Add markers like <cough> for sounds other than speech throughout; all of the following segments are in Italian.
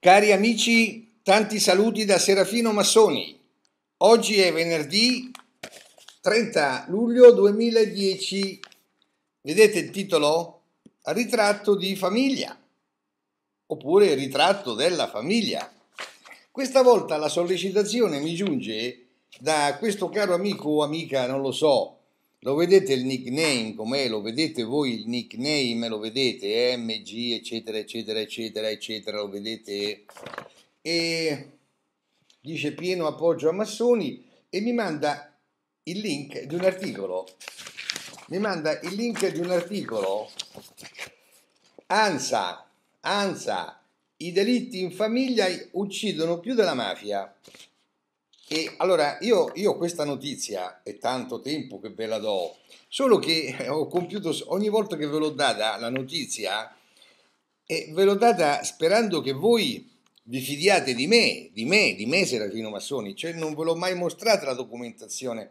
Cari amici, tanti saluti da Serafino Massoni. Oggi è venerdì 30 luglio 2010. Vedete il titolo? Ritratto di famiglia oppure ritratto della famiglia. Questa volta la sollecitazione mi giunge da questo caro amico o amica, non lo so, lo vedete il nickname com'è? Lo vedete voi il nickname? Lo vedete eh? MG, eccetera, eccetera, eccetera, eccetera. Lo vedete? E dice pieno appoggio a Massoni e mi manda il link di un articolo. Mi manda il link di un articolo. Ansa, Ansa, i delitti in famiglia uccidono più della mafia. E allora io, io questa notizia è tanto tempo che ve la do, solo che eh, ho compiuto ogni volta che ve l'ho data la notizia, e ve l'ho data sperando che voi vi fidiate di me, di me, di me Serafino Massoni, cioè non ve l'ho mai mostrata la documentazione.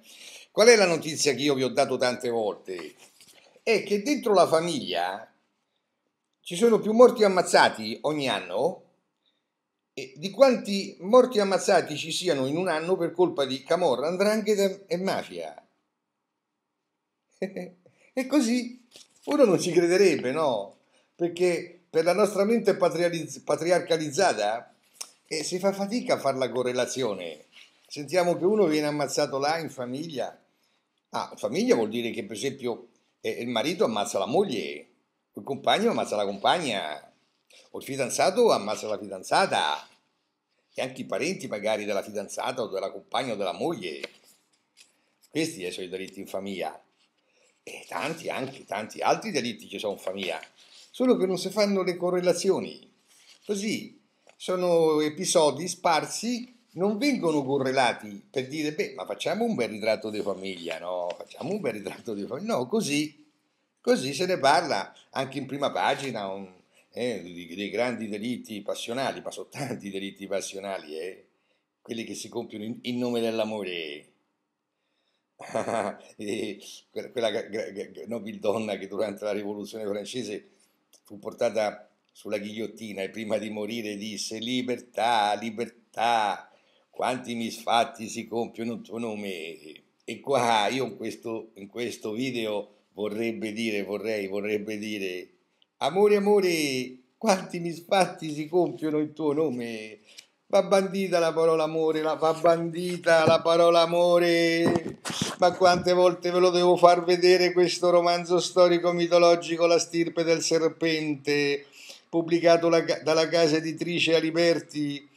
Qual è la notizia che io vi ho dato tante volte? È che dentro la famiglia ci sono più morti ammazzati ogni anno di quanti morti ammazzati ci siano in un anno per colpa di Camorra, Andrangheta e mafia. <laughs> e così uno non ci crederebbe, no? Perché per la nostra mente patriarcalizzata eh, si fa fatica a fare la correlazione. Sentiamo che uno viene ammazzato là in famiglia. Ah, famiglia vuol dire che per esempio eh, il marito ammazza la moglie, il compagno ammazza la compagna, o il fidanzato ammazza la fidanzata e anche i parenti magari della fidanzata o della compagna o della moglie. Questi sono i delitti in famiglia. E tanti, anche tanti altri delitti ci sono in famiglia, solo che non si fanno le correlazioni. Così sono episodi sparsi, non vengono correlati per dire, beh, ma facciamo un bel ritratto di famiglia, no? Facciamo un bel ritratto di famiglia. No, così, così se ne parla anche in prima pagina, un, eh, dei grandi delitti passionali, ma sono tanti delitti passionali, eh, quelli che si compiono in, in nome dell'amore. <laughs> Eh, quella, quella nobildonna che durante la rivoluzione francese fu portata sulla ghigliottina e prima di morire disse libertà, libertà, quanti misfatti si compiono in tuo nome. E qua io in questo, in questo video vorrebbe dire, vorrei, vorrebbe dire Amore, amore, quanti misfatti si compiono in tuo nome. Va bandita la parola amore, la, va bandita la parola amore. Ma quante volte ve lo devo far vedere questo romanzo storico-mitologico La stirpe del serpente, pubblicato la, dalla casa editrice Aliberti,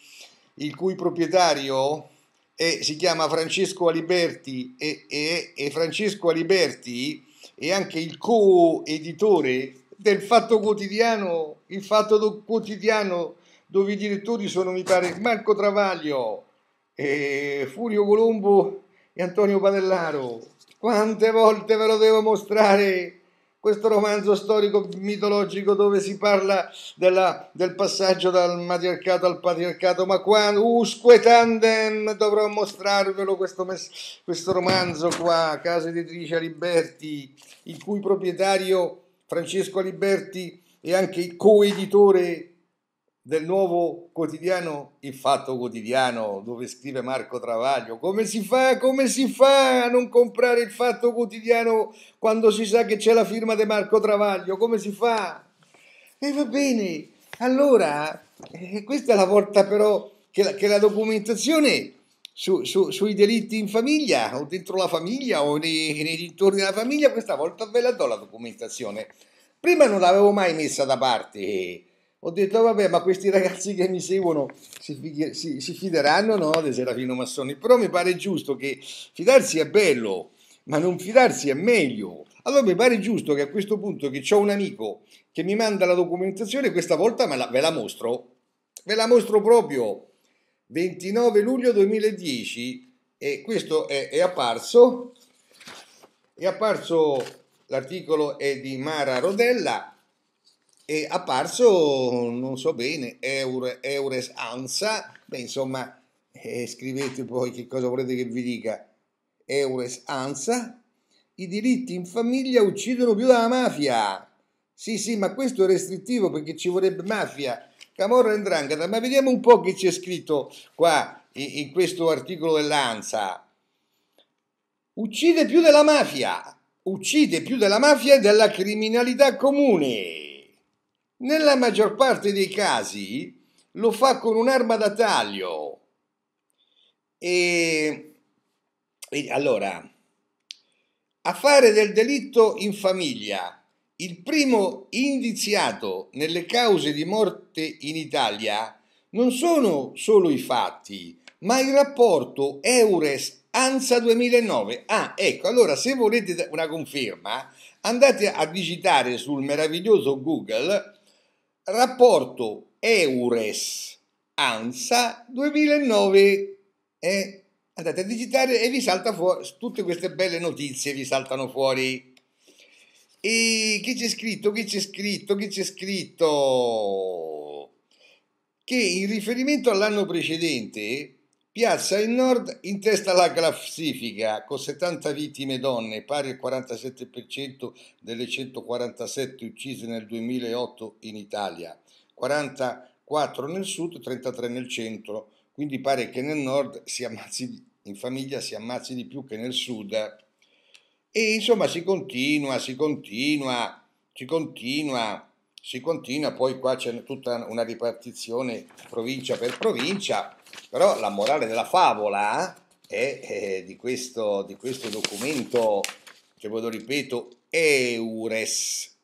il cui proprietario è, si chiama Francesco Aliberti e, e, e Francesco Aliberti è anche il co-editore del Fatto Quotidiano, il Fatto Quotidiano dove i direttori sono, mi pare, Marco Travaglio, eh, Furio Colombo e Antonio Padellaro. Quante volte ve lo devo mostrare questo romanzo storico mitologico dove si parla della, del passaggio dal matriarcato al patriarcato, ma quando usque tandem dovrò mostrarvelo questo, mes, questo romanzo qua, casa editrice Aliberti, il cui proprietario Francesco Aliberti è anche il coeditore del nuovo quotidiano Il Fatto Quotidiano, dove scrive Marco Travaglio. Come si fa, come si fa a non comprare il Fatto Quotidiano quando si sa che c'è la firma di Marco Travaglio? Come si fa? E va bene, allora, eh, questa è la volta però che la, che la documentazione su, su, sui delitti in famiglia o dentro la famiglia o nei, nei dintorni della famiglia, questa volta ve la do la documentazione. Prima non l'avevo mai messa da parte. Ho detto, vabbè, ma questi ragazzi che mi seguono si, si, si fideranno, no, De Serafino Massoni. Però mi pare giusto che fidarsi è bello, ma non fidarsi è meglio. Allora mi pare giusto che a questo punto che ho un amico che mi manda la documentazione, questa volta la, ve la mostro. Ve la mostro proprio 29 luglio 2010 e questo è, è apparso, è apparso, l'articolo è di Mara Rodella, è apparso, non so bene, Eure, Eures Ansa, beh insomma eh, scrivete poi che cosa volete che vi dica, Eures Ansa, i diritti in famiglia uccidono più della mafia, sì sì ma questo è restrittivo perché ci vorrebbe mafia, Camorra e Ndrangheta, ma vediamo un po' che c'è scritto qua in, in questo articolo dell'ANSA. Uccide più della mafia, uccide più della mafia e della criminalità comune. Nella maggior parte dei casi lo fa con un'arma da taglio. E, e allora, a fare del delitto in famiglia il primo indiziato nelle cause di morte in Italia non sono solo i fatti, ma il rapporto Eures ANSA 2009. Ah, ecco, allora se volete una conferma, andate a digitare sul meraviglioso Google rapporto Eures ANSA 2009. Eh, andate a digitare e vi salta fuori tutte queste belle notizie, vi saltano fuori e che c'è scritto? Che c'è scritto? Che c'è scritto? Che in riferimento all'anno precedente piazza il Nord in testa alla classifica con 70 vittime donne, pari al 47% delle 147 uccise nel 2008 in Italia, 44 nel Sud, 33 nel Centro, quindi pare che nel Nord si ammazzi in famiglia si ammazzi di più che nel Sud e insomma si continua, si continua, si continua, si continua, poi qua c'è tutta una ripartizione provincia per provincia, però la morale della favola eh, è, è eh, di, questo, di questo documento, che ve lo ripeto, Eures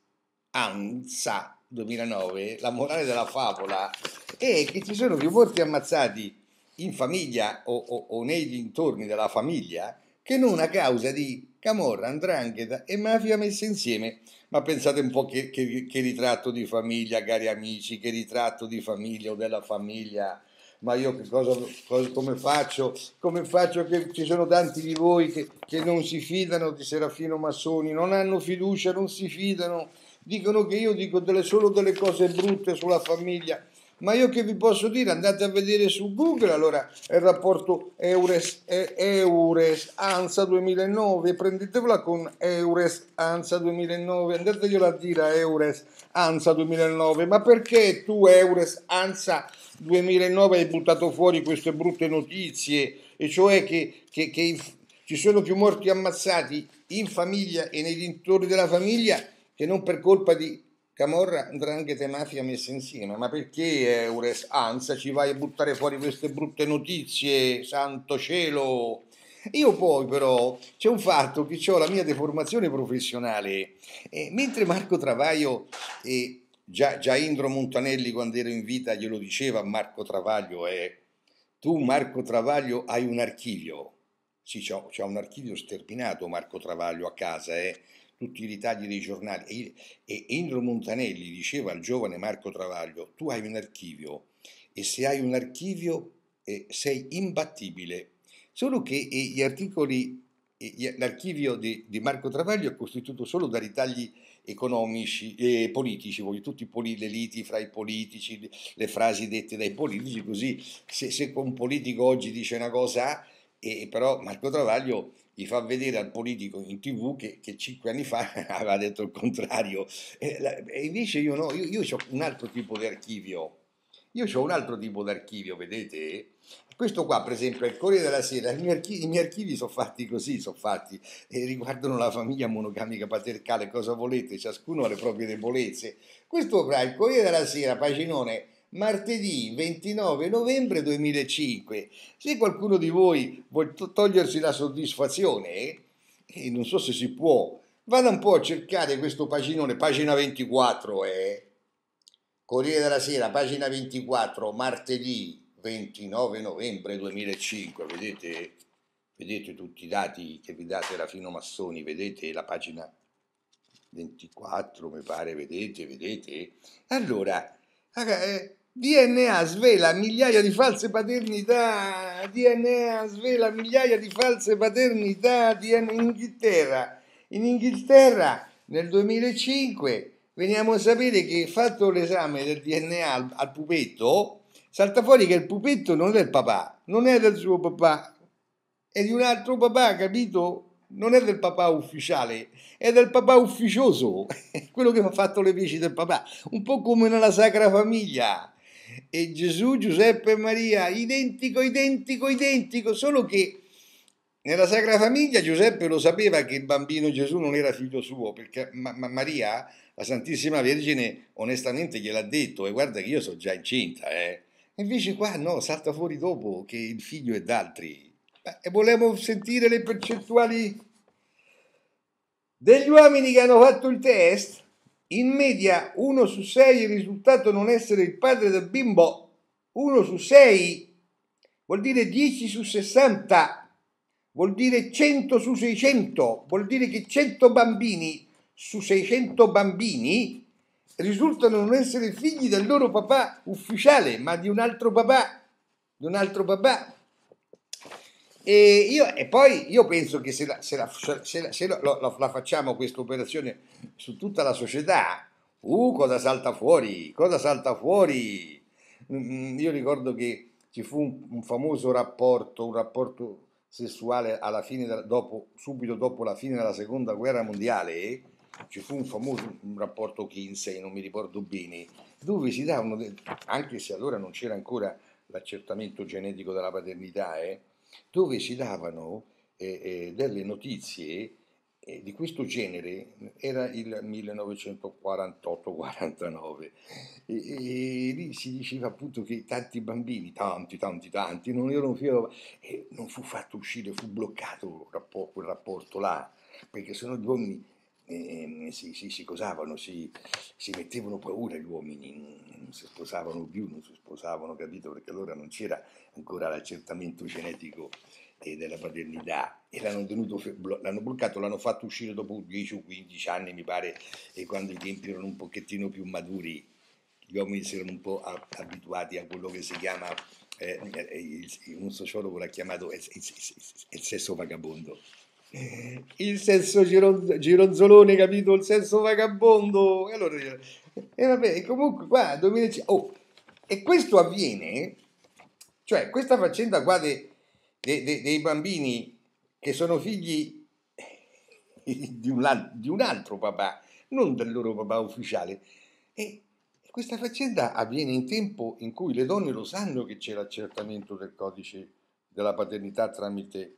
Anza 2009, la morale della favola è che ci sono più morti ammazzati in famiglia o, o, o nei dintorni della famiglia che non a causa di Camorra, Andrangheta e mafia messe insieme. Ma pensate un po' che, che, che ritratto di famiglia, cari amici, che ritratto di famiglia o della famiglia ma io che cosa, cosa, come faccio? Come faccio che ci sono tanti di voi che, che, non si fidano di Serafino Massoni, non hanno fiducia, non si fidano, dicono che io dico delle, solo delle cose brutte sulla famiglia. Ma io che vi posso dire? Andate a vedere su Google, allora il rapporto Eures, Eures ANSA 2009, prendetevela con Eures ANSA 2009, andategliela a dire a Eures ANSA 2009, ma perché tu Eures ANSA 2009 hai buttato fuori queste brutte notizie, e cioè che, che, che ci sono più morti ammazzati in famiglia e nei dintorni della famiglia che non per colpa di Camorra, 'ndrangheta mafia messa insieme, ma perché Eures, Anza, ci vai a buttare fuori queste brutte notizie, santo cielo? Io poi però c'è un fatto che ho la mia deformazione professionale, eh, mentre Marco Travaglio eh, già, già, Indro Montanelli quando ero in vita glielo diceva Marco Travaglio eh, tu Marco Travaglio hai un archivio, sì c'è un archivio sterminato Marco Travaglio a casa, eh, tutti i ritagli dei giornali. E Indro Montanelli diceva al giovane Marco Travaglio, tu hai un archivio e se hai un archivio eh, sei imbattibile. Solo che eh, gli articoli, eh, l'archivio di, di, Marco Travaglio è costituito solo da ritagli economici e eh, politici, voglio tutti le liti fra i politici, le frasi dette dai politici, così se, se un politico oggi dice una cosa, eh, però Marco Travaglio gli fa vedere al politico in tv che, che cinque anni fa <laughs> aveva detto il contrario. E, la, e invece io no, io, io ho un altro tipo di archivio. Io ho un altro tipo di archivio, vedete? Questo qua, per esempio, è il Corriere della Sera, i miei, archivi, i miei archivi, sono fatti così, sono fatti, eh, riguardano la famiglia monogamica patriarcale, cosa volete, ciascuno ha le proprie debolezze. Questo qua, il Corriere della Sera, Paginone, martedì 29 novembre 2005. Se qualcuno di voi vuole togliersi la soddisfazione, e eh, non so se si può, vada un po' a cercare questo paginone, pagina 24, eh. Corriere della Sera, pagina 24, martedì 29 novembre 2005, vedete? Vedete tutti i dati che vi date da Fino Massoni, vedete la pagina 24, mi pare, vedete, vedete? Allora, eh, DNA svela migliaia di false paternità, DNA svela migliaia di false paternità DNA in Inghilterra. In Inghilterra nel 2005 veniamo a sapere che fatto l'esame del DNA al, al pupetto, salta fuori che il pupetto non è del papà, non è del suo papà, è di un altro papà, capito? non è del papà ufficiale, è del papà ufficioso, <laughs> quello che ha fatto le veci del papà, un po' come nella Sacra Famiglia. E Gesù, Giuseppe e Maria, identico, identico, identico, solo che nella Sacra Famiglia Giuseppe lo sapeva che il bambino Gesù non era figlio suo, perché ma- ma Maria, la Santissima Vergine, onestamente gliel'ha detto, e guarda che io sono già incinta, eh. Invece qua no, salta fuori dopo che il figlio è d'altri e eh, volevo sentire le percentuali degli uomini che hanno fatto il test. In media 1 su 6 il risultato non essere il padre del bimbo. 1 su 6 vuol dire 10 su 60, vuol dire 100 su 600, vuol dire che 100 bambini su 600 bambini risultano non essere figli del loro papà ufficiale, ma di un altro papà, di un altro papà e, io, e, poi io penso che se, la, se, la, se, se la, la facciamo questa operazione su tutta la società, uh, cosa salta fuori, cosa salta fuori. Mm, mm, io ricordo che ci fu un, un, famoso rapporto, un rapporto sessuale alla fine, da, dopo, subito dopo la fine della seconda guerra mondiale, ci fu un famoso un rapporto Kinsey, non mi ricordo bene, dove si davano, anche se allora non c'era ancora l'accertamento genetico della paternità, eh, dove si davano eh, eh delle notizie eh, di questo genere, era il 1948-49, e, e, lì si diceva appunto che tanti bambini, tanti, tanti, tanti, non erano fiero, e non fu fatto uscire, fu bloccato quel rapporto là, perché sennò gli uomini eh, si, si, si, cosavano, si, si mettevano paura gli uomini, non si sposavano più, non si sposavano, capito? Perché allora non c'era ancora l'accertamento genetico della paternità e l'hanno, tenuto, l'hanno bloccato, l'hanno fatto uscire dopo 10 o 15 anni, mi pare, e quando i tempi erano un pochettino più maturi, gli uomini si erano un po' abituati a quello che si chiama, eh, un sociologo l'ha chiamato il, il, il, il sesso vagabondo. Eh, il senso giron- gironzolone, capito? Il senso vagabondo. E allora, e vabbè, comunque qua, 2005, oh, e questo avviene, cioè questa faccenda qua de, de, de, dei bambini che sono figli eh, di un, di un, altro papà, non del loro papà ufficiale. E questa faccenda avviene in tempo in cui le donne lo sanno che c'è l'accertamento del codice della paternità tramite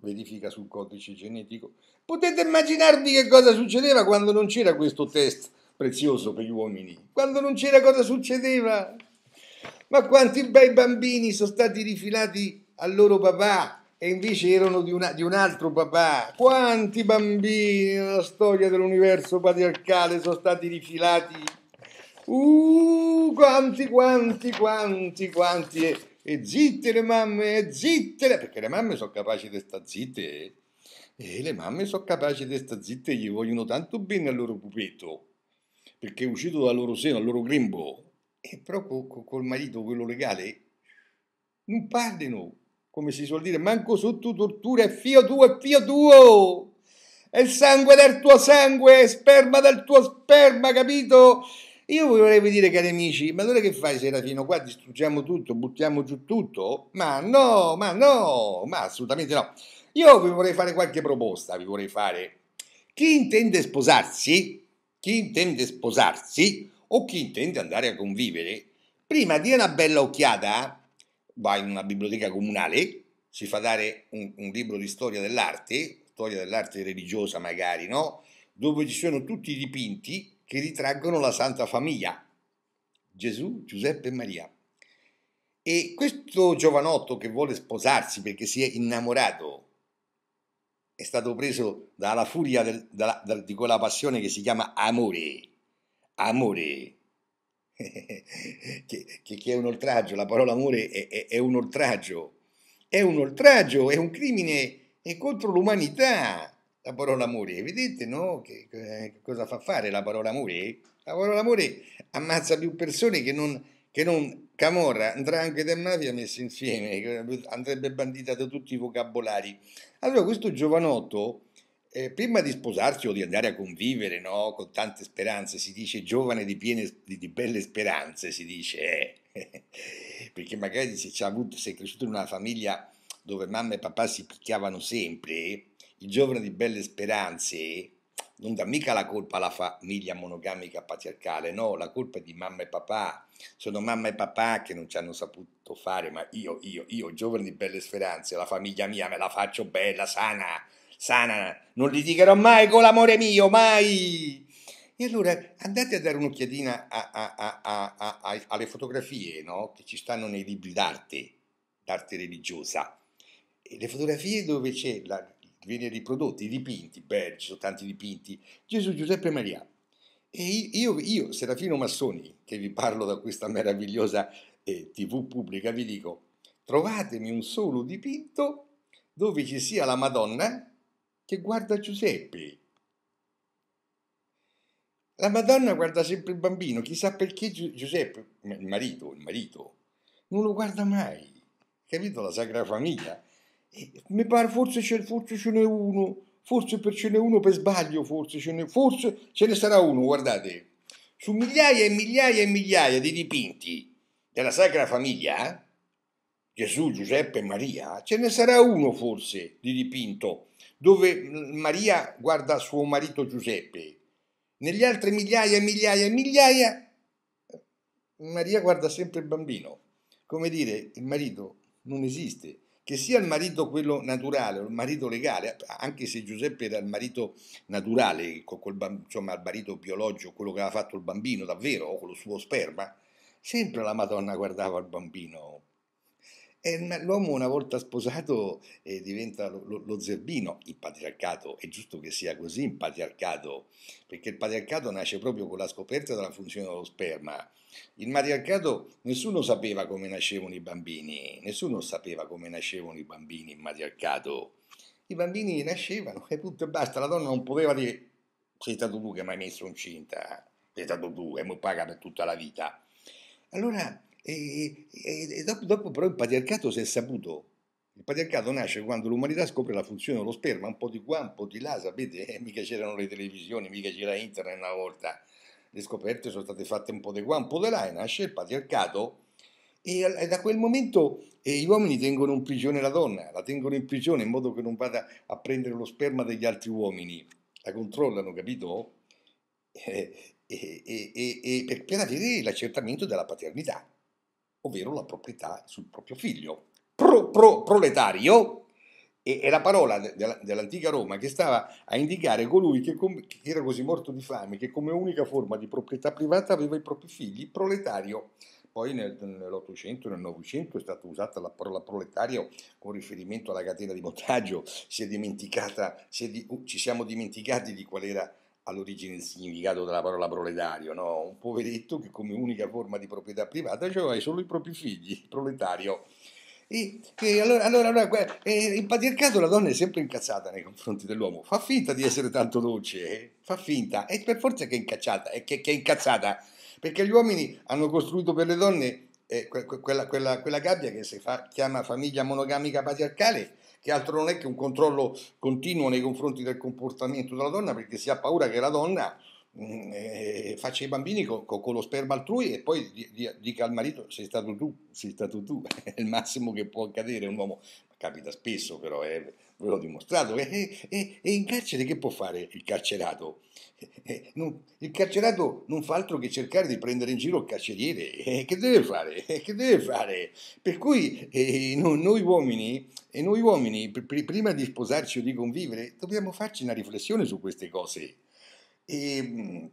verifica sul codice genetico. Potete immaginarvi che cosa succedeva quando non c'era questo test prezioso per gli uomini? Quando non c'era cosa succedeva? Ma quanti bei bambini sono stati rifilati al loro papà e invece erano di, una, di un altro papà? Quanti bambini nella storia dell'universo patriarcale sono stati rifilati? Uh, quanti, quanti, quanti, quanti e zitte le mamme, e zitte le... perché le mamme sono capaci di sta zitte eh? e le mamme sono capaci di sta zitte e gli vogliono tanto bene al loro pupetto perché è uscito dal loro seno, dal loro grembo e però col, col marito, quello legale non parlano come si suol dire, manco sotto tortura, è fio tuo, è fio tuo! È sangue del tuo sangue, è sperma del tuo sperma, capito? Io vorrei dire, cari amici, ma allora che fai Serafino? Qua distruggiamo tutto, buttiamo giù tutto? Ma no, ma no, ma assolutamente no. Io vi vorrei fare qualche proposta, vi vorrei fare. Chi intende sposarsi, chi intende sposarsi o chi intende andare a convivere, prima di una bella occhiata, va in una biblioteca comunale, si fa dare un, un libro di storia dell'arte, storia dell'arte religiosa magari, no? Dove ci sono tutti i dipinti che ritraggono la Santa Famiglia, Gesù, Giuseppe e Maria. E questo giovanotto che vuole sposarsi perché si è innamorato, è stato preso dalla furia del, dalla, da, di quella passione che si chiama amore, amore, <laughs> che, che, che, è un oltraggio, la parola amore è, è, è un oltraggio, è un oltraggio, è un crimine è contro l'umanità, la parola amore, vedete no? Che, che cosa fa fare la parola amore? La parola amore ammazza più persone che non, che non Camorra, Ndrangheta e mafia messi insieme, andrebbe bandita da tutti i vocabolari. Allora questo giovanotto, eh, prima di sposarsi o di andare a convivere no? con tante speranze, si dice giovane di, piene, di, di belle speranze, si dice, eh. <laughs> perché magari se, avuto, se è cresciuto in una famiglia dove mamma e papà si picchiavano sempre, il giovane di belle speranze non dà mica la colpa alla famiglia monogamica patriarcale, no, la colpa è di mamma e papà. Sono mamma e papà che non ci hanno saputo fare, ma io, io, io, giovane di belle speranze, la famiglia mia me la faccio bella, sana, sana, non litigherò mai con l'amore mio, mai. E allora andate a dare un'occhiatina a, a, a, alle fotografie no? che ci stanno nei libri d'arte, d'arte religiosa. E le fotografie dove c'è la, viene riprodotta, i dipinti, beh, ci sono tanti dipinti, Gesù, Giuseppe e Maria. E io, io, Serafino Massoni, che vi parlo da questa meravigliosa eh, tv pubblica, vi dico, trovatemi un solo dipinto dove ci sia la Madonna che guarda Giuseppe. La Madonna guarda sempre il bambino, chissà perché Giuseppe, il marito, il marito, non lo guarda mai. Capito? La Sacra Famiglia eh, mi pare forse, ce, forse ce n'è uno, forse per ce n'è uno per sbaglio, forse ce, n'è, forse ce ne sarà uno, guardate, su migliaia e migliaia e migliaia di dipinti della Sacra Famiglia, Gesù, Giuseppe e Maria, ce ne sarà uno forse di dipinto dove Maria guarda suo marito Giuseppe, negli altri migliaia e migliaia e migliaia eh, Maria guarda sempre il bambino, come dire il marito non esiste che sia il marito quello naturale, il marito legale, anche se Giuseppe era il marito naturale, col, insomma il marito biologico, quello che aveva fatto il bambino davvero, o con lo suo sperma, sempre la Madonna guardava il bambino. E eh, l'uomo una volta sposato eh, diventa lo, lo, lo zerbino, il patriarcato, è giusto che sia così il patriarcato, perché il patriarcato nasce proprio con la scoperta della funzione dello sperma, il matriarcato, nessuno sapeva come nascevano i bambini, nessuno sapeva come nascevano i bambini in matriarcato. I bambini nascevano e punto e basta, la donna non poteva dire sei stato tu che mi hai messo incinta, sei stato tu e mi paga per tutta la vita. Allora, e, e, e dopo, dopo però il patriarcato si è saputo il patriarcato nasce quando l'umanità scopre la funzione dello sperma, un po' di qua, un po' di là, sapete, eh, <laughs> mica c'erano le televisioni, mica c'era internet una volta le scoperte sono state fatte un po' di qua, un po' di là, e nasce il patriarcato e da quel momento eh, gli uomini tengono in prigione la donna, la tengono in prigione in modo che non vada a prendere lo sperma degli altri uomini, la controllano, capito? Eh, e, e, e, per, per avere l'accertamento della paternità, ovvero la proprietà sul proprio figlio. Pro, pro, proletario e, è la parola dell'antica Roma che stava a indicare colui che, che era così morto di fame che come unica forma di proprietà privata aveva i propri figli, proletario. Poi nel, nell'Ottocento nel Novecento è stata usata la parola proletario con riferimento alla catena di montaggio, si si di, uh, ci siamo dimenticati di qual era all'origine il significato della parola proletario, no? un poveretto che come unica forma di proprietà privata aveva cioè solo i propri figli, proletario. E, e allora, allora, allora e in patriarcato la donna è sempre incazzata nei confronti dell'uomo, fa finta di essere tanto dolce, eh? fa finta, e per forza che è incazzata, che, che, è incazzata, perché gli uomini hanno costruito per le donne eh, que, que, quella, quella, quella, gabbia che si fa, chiama famiglia monogamica patriarcale, che altro non è che un controllo continuo nei confronti del comportamento della donna, perché si ha paura che la donna Mm, eh, faccia i bambini con, con, con, lo sperma altrui e poi dica al marito sei stato tu, sei stato tu, <laughs> è il massimo che può accadere un uomo, capita spesso però, eh, ve l'ho dimostrato, e, eh, e, eh, eh, e in carcere che può fare il carcerato? Non, il carcerato non fa altro che cercare di prendere in giro il carceriere, eh, che deve fare? Eh, che deve fare? Per cui eh, no, noi uomini, noi uomini pr prima di sposarci o di convivere, dobbiamo farci una riflessione su queste cose. E mhmm,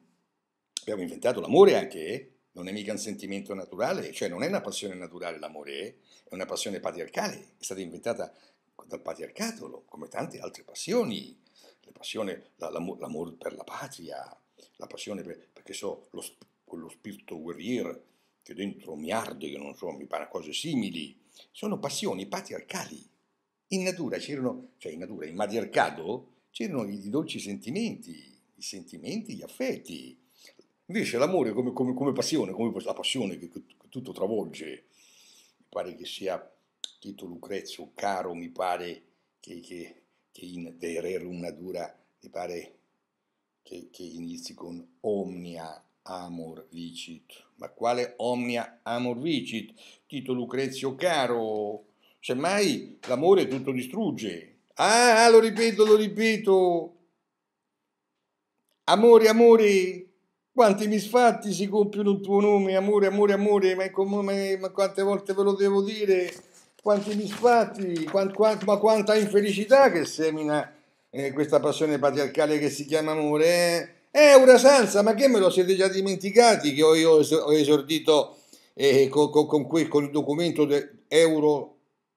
abbiamo inventato l'amore anche, eh. non è mica un sentimento naturale, cioè non è una passione naturale l'amore, eh. è una passione patriarcale, è stata inventata dal patriarcato, come tante altre passioni, la passione, l'amore per la patria, la passione per, perché so, lo, quello spirito guerriero che dentro mi arde, che non so, mi pare cose simili, sono passioni patriarcali. In natura c'erano, cioè in natura, in matriarcato, c'erano i dolci sentimenti, i sentimenti, gli affetti. Invece l'amore come, come, come passione, come la passione che, che, tutto travolge, mi pare che sia Tito Lucrezio, caro, mi pare che, che, che in De Rerum Natura, mi pare che, che inizi con omnia amor vicit. Ma quale omnia amor vicit? Tito Lucrezio caro, semmai l'amore tutto distrugge. Ah, lo ripeto, lo ripeto, Amore, amore, quanti misfatti si compiono il tuo nome, amore, amore, amore, ma, come, ma quante volte ve lo devo dire, quanti misfatti, quant, quant, ma quanta infelicità che semina eh, questa passione patriarcale che si chiama amore. Eh, eh ora Sansa, ma che me lo siete già dimenticati che ho, io ho esordito eh, con, con, con, quel, con il documento de Euro,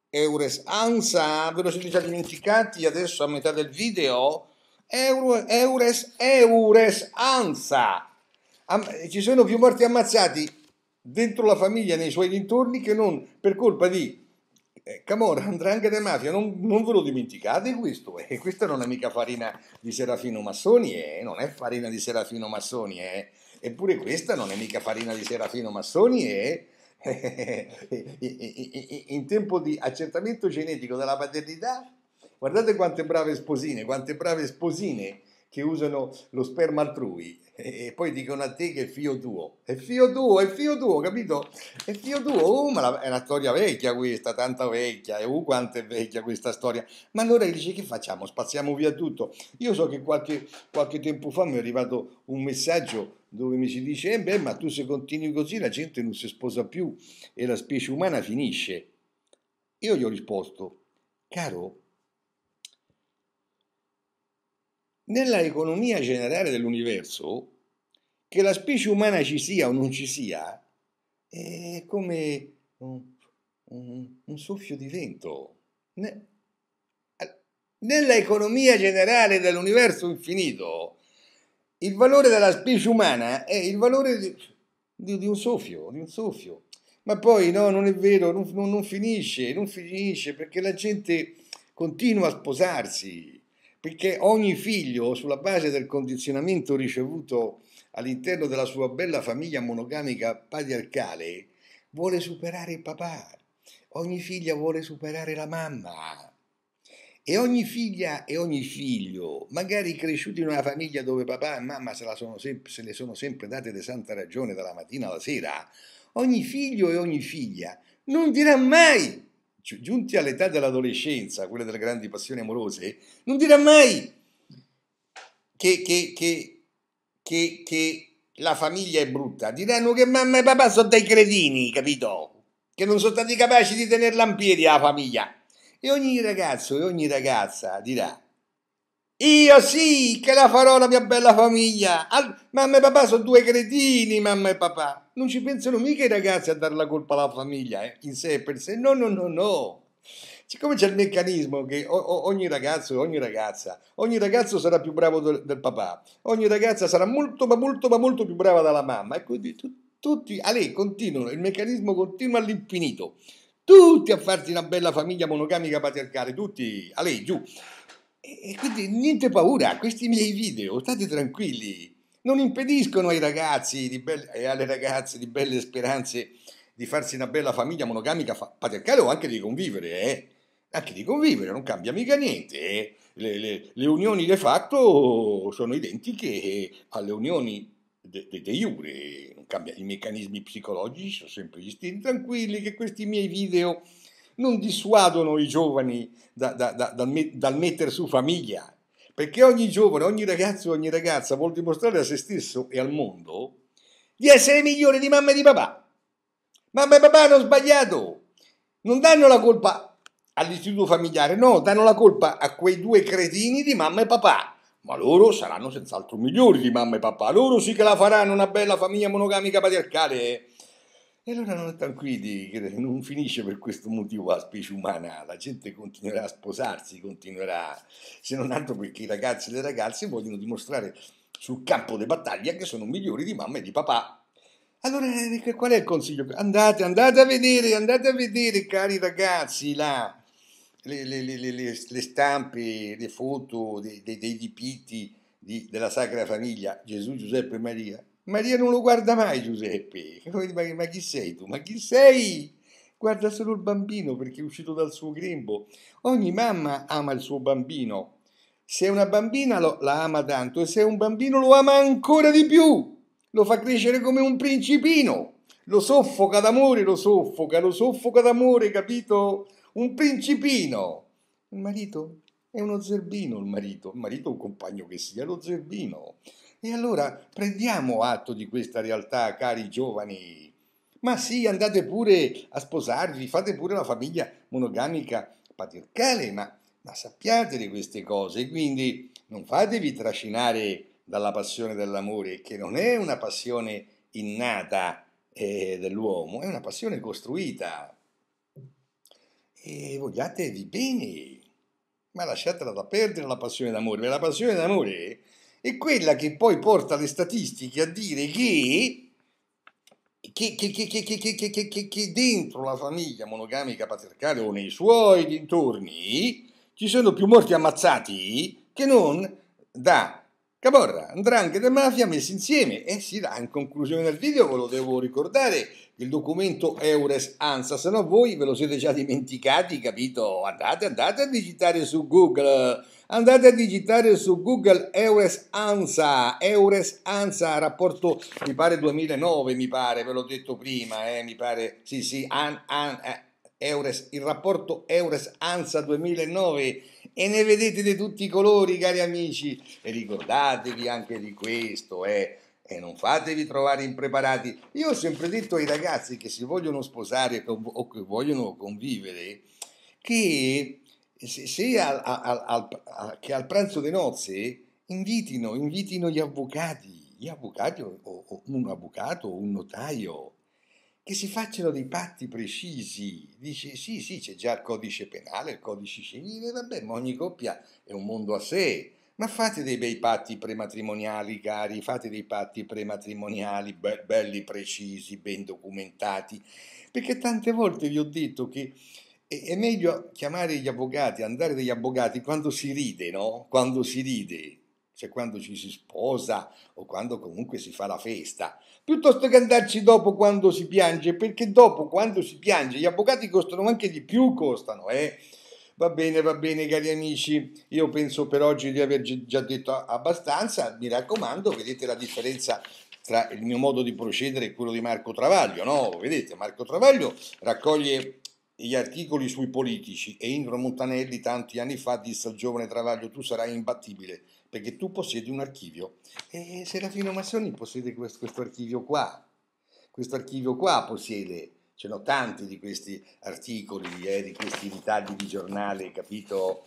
Eures Ansa, ve lo siete già dimenticati adesso a metà del video? Euro, eures, eures, anza. Am- ci sono più morti ammazzati dentro la famiglia, nei suoi dintorni, che non per colpa di eh, Camorra, Andrangheta e Mafia. Non, non, ve lo dimenticate questo. E eh, questa non è mica farina di Serafino Massoni, eh? non è farina di Serafino Massoni. Eh? Eppure questa non è mica farina di Serafino Massoni. Eh? <laughs> in tempo di accertamento genetico della paternità Guardate quante brave sposine, quante brave sposine che usano lo sperma altrui e poi dicono a te che è figlio tuo. È figlio tuo, è figlio tuo, capito? È figlio tuo. Oh, ma la, è una storia vecchia questa, tanta vecchia. E uh, quanto è vecchia questa storia. Ma allora dice che facciamo? Spaziamo via tutto. Io so che qualche, qualche tempo fa mi è arrivato un messaggio dove mi si dice, eh beh, ma tu se continui così la gente non si sposa più e la specie umana finisce. Io gli ho risposto, caro, nella economia generale dell'universo, che la specie umana ci sia o non ci sia, è come un, un, un soffio di vento. Ne, nella economia generale dell'universo infinito, il valore della specie umana è il valore di, di, di un soffio, di un soffio. Ma poi no, non è vero, non, non, non finisce, non finisce perché la gente continua a sposarsi perché ogni figlio, sulla base del condizionamento ricevuto all'interno della sua bella famiglia monogamica patriarcale, vuole superare il papà, ogni figlia vuole superare la mamma. E ogni figlia e ogni figlio, magari cresciuti in una famiglia dove papà e mamma se, sem- se le sono sempre date di santa ragione dalla mattina alla sera, ogni figlio e ogni figlia non dirà mai cioè, giunti all'età dell'adolescenza, quella delle grandi passioni amorose, non dirà mai che, che, che, che, che la famiglia è brutta, diranno che mamma e papà sono dei cretini, capito? Che non sono stati capaci di tenerla in piedi la famiglia. E ogni ragazzo e ogni ragazza dirà, io sì che la farò la mia bella famiglia. Al mamma e papà sono due cretini, mamma e papà non ci pensano mica i ragazzi a dare la colpa alla famiglia eh, in sé per sé. No, no, no, no. Siccome c'è il meccanismo che ogni ragazzo ogni ragazza, ogni ragazzo sarà più bravo del, del, papà, ogni ragazza sarà molto, ma molto, ma molto più brava della mamma. E quindi tu, tutti, a lei continuano, il meccanismo continua all'infinito. Tutti a farsi una bella famiglia monogamica patriarcale, tutti a lei giù. E, e quindi niente paura, questi miei video, state tranquilli non impediscono ai ragazzi belle, e alle ragazze di belle speranze di farsi una bella famiglia monogamica patriarcale o anche di convivere, eh? anche di convivere, non cambia mica niente. Eh? Le, le, le, unioni de facto sono identiche alle unioni de, de, de jure, non cambia. i meccanismi psicologici sono sempre gli stessi. Tranquilli che questi miei video non dissuadono i giovani da, da, da, dal, met, dal metter su famiglia, perché ogni giovane, ogni ragazzo, e ogni ragazza vuol dimostrare a se stesso e al mondo di essere migliore di mamma e di papà. Mamma e papà hanno sbagliato. Non danno la colpa all'istituto familiare, no, danno la colpa a quei due cretini di mamma e papà. Ma loro saranno senz'altro migliori di mamma e papà. Loro sì che la faranno una bella famiglia monogamica patriarcale eh. E allora non è tranquilli, non finisce per questo motivo la specie umana, la gente continuerà a sposarsi, continuerà, se non altro perché i ragazzi e le ragazze vogliono dimostrare sul campo di battaglia che sono migliori di mamma e di papà. Allora eh, qual è il consiglio? Andate, andate a vedere, andate a vedere cari ragazzi là, le, le, le, le stampe, le foto dei, dei, dei dipinti di, della Sacra Famiglia, Gesù, Giuseppe e Maria Maria non lo guarda mai Giuseppe. Ma, ma chi sei tu? Ma chi sei? Guarda solo il bambino perché è uscito dal suo grembo. Ogni mamma ama il suo bambino. Se è una bambina lo, la ama tanto e se è un bambino lo ama ancora di più. Lo fa crescere come un principino. Lo soffoca d'amore, lo soffoca, lo soffoca d'amore, capito? Un principino. Il marito è uno zerbino, il marito. Il marito è un compagno che sia, lo zerbino. E allora prendiamo atto di questa realtà, cari giovani. Ma sì, andate pure a sposarvi, fate pure la famiglia monogamica patriarcale, ma, ma sappiate di queste cose, quindi non fatevi trascinare dalla passione dell'amore, che non è una passione innata eh, dell'uomo, è una passione costruita. E vogliatevi bene, ma lasciatela da perdere la passione d'amore, perché la passione d'amore è quella che poi porta le statistiche a dire che che, che, che, che, dentro la famiglia monogamica patriarcale o nei suoi dintorni ci sono più morti ammazzati che non da Caporra, Andrangheta e Mafia messi insieme. e si sì, in conclusione del video ve lo devo ricordare, il documento Eures Ansa, se no voi ve lo siete già dimenticati, capito? Andate, andate a digitare su Google, andate a digitare su Google Eures Ansa, Eures Ansa, rapporto mi pare 2009, mi pare, ve l'ho detto prima, eh, mi pare, sì sì, an, an, eh, Eures, il rapporto Eures Ansa 2009 e ne vedete di tutti i colori, cari amici. E ricordatevi anche di questo, eh. E non fatevi trovare impreparati. Io ho sempre detto ai ragazzi che si vogliono sposare o che vogliono convivere che se, al, al, al, che al pranzo di nozze invitino, invitino gli avvocati, gli avvocati o, o un avvocato o un notaio che si facciano dei patti precisi. Dice sì, sì, c'è già il codice penale, il codice civile, vabbè, ma ogni coppia è un mondo a sé. Ma fate dei bei patti prematrimoniali, cari, fate dei patti prematrimoniali be- belli, precisi, ben documentati, perché tante volte vi ho detto che è meglio chiamare gli avvocati, andare dagli avvocati quando si ride, no? Quando si ride, cioè quando ci si sposa o quando comunque si fa la festa, piuttosto che andarci dopo quando si piange, perché dopo quando si piange gli avvocati costano anche di più, costano, eh? Va bene, va bene, cari amici, io penso per oggi di aver già detto abbastanza, mi raccomando, vedete la differenza tra il mio modo di procedere e quello di Marco Travaglio, no? Vedete, Marco Travaglio raccoglie gli articoli sui politici e Indro Montanelli tanti anni fa disse al giovane Travaglio tu sarai imbattibile perché tu possiedi un archivio e Serafino Massoni possiede questo, questo archivio qua, questo archivio qua possiede, ce n'ho tanti di questi articoli, eh, di questi ritagli di giornale, capito?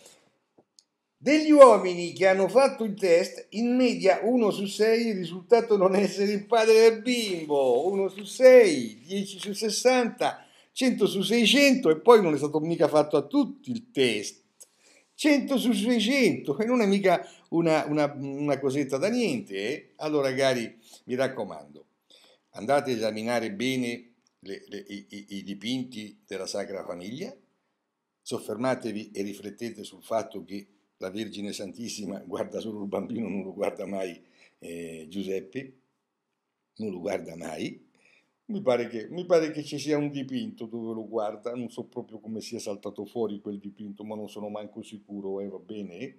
Degli uomini che hanno fatto il test, in media uno su sei il risultato non essere il padre del bimbo, uno su sei, 10 su 60, 100 su 600 e poi non è stato mica fatto a tutti il test 100 su 600, e non è mica una, una, una cosetta da niente. Eh? Allora, cari, mi raccomando, andate a esaminare bene le, le, i, i dipinti della Sacra Famiglia, soffermatevi e riflettete sul fatto che la Vergine Santissima guarda solo il bambino, non lo guarda mai eh, Giuseppe, non lo guarda mai, mi pare, che, mi pare, che, ci sia un dipinto dove lo guarda, non so proprio come sia saltato fuori quel dipinto, ma non sono manco sicuro, e eh, va bene. E,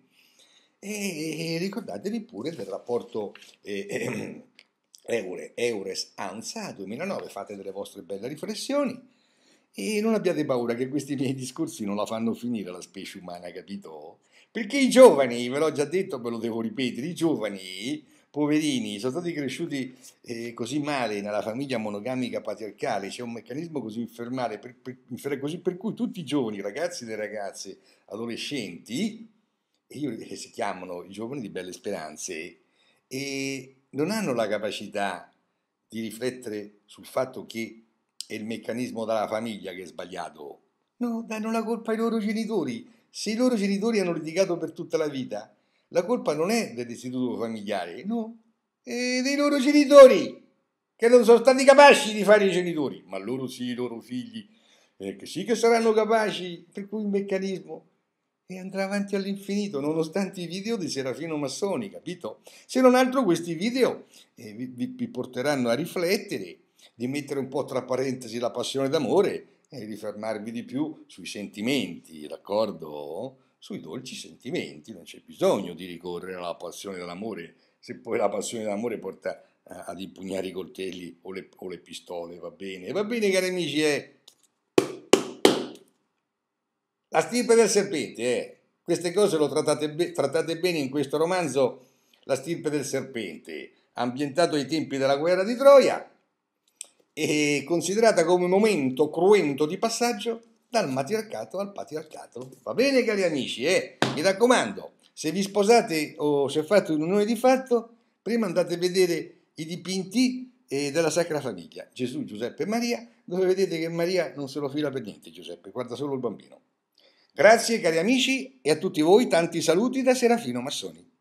e, ricordatevi pure del rapporto eh, eh, Eure, eures Ansa 2009, fate delle vostre belle riflessioni e non abbiate paura che questi miei discorsi non la fanno finire la specie umana, capito? Perché i giovani, ve l'ho già detto, ve lo devo ripetere, i giovani poverini, sono stati cresciuti eh, così male nella famiglia monogamica patriarcale, c'è un meccanismo così infermale, per, per, così, per cui tutti i giovani, ragazzi e ragazze, adolescenti, io, che eh, si chiamano i giovani di belle speranze, e non hanno la capacità di riflettere sul fatto che è il meccanismo della famiglia che è sbagliato. No, danno la colpa ai loro genitori. Se i loro genitori hanno litigato per tutta la vita, la colpa non è dell'istituto familiare, no, è dei loro genitori, che non sono stati capaci di fare i genitori, ma loro sì, i loro figli, eh, che sì che saranno capaci, per cui il meccanismo e andrà avanti all'infinito, nonostante i video di Serafino Massoni, capito? Se non altro questi video eh, vi, vi, porteranno a riflettere, di mettere un po' tra parentesi la passione d'amore e eh, di fermarvi di più sui sentimenti, d'accordo? sui dolci sentimenti, non c'è bisogno di ricorrere alla passione dell'amore, se poi la passione dell'amore porta eh, ad impugnare i coltelli o le, o le pistole, va bene? Va bene, cari amici, è eh. la stirpe del serpente, eh? queste cose lo trattate, be- trattate bene in questo romanzo, La stirpe del serpente, ambientato ai tempi della guerra di Troia e considerata come momento cruento di passaggio dal matriarcato al patriarcato. Va bene, cari amici, eh? Mi raccomando, se vi sposate o se fate un'unione di fatto, prima andate a vedere i dipinti eh, della Sacra Famiglia, Gesù, Giuseppe e Maria, dove vedete che Maria non se lo fila per niente, Giuseppe, guarda solo il bambino. Grazie, cari amici, e a tutti voi tanti saluti da Serafino Massoni.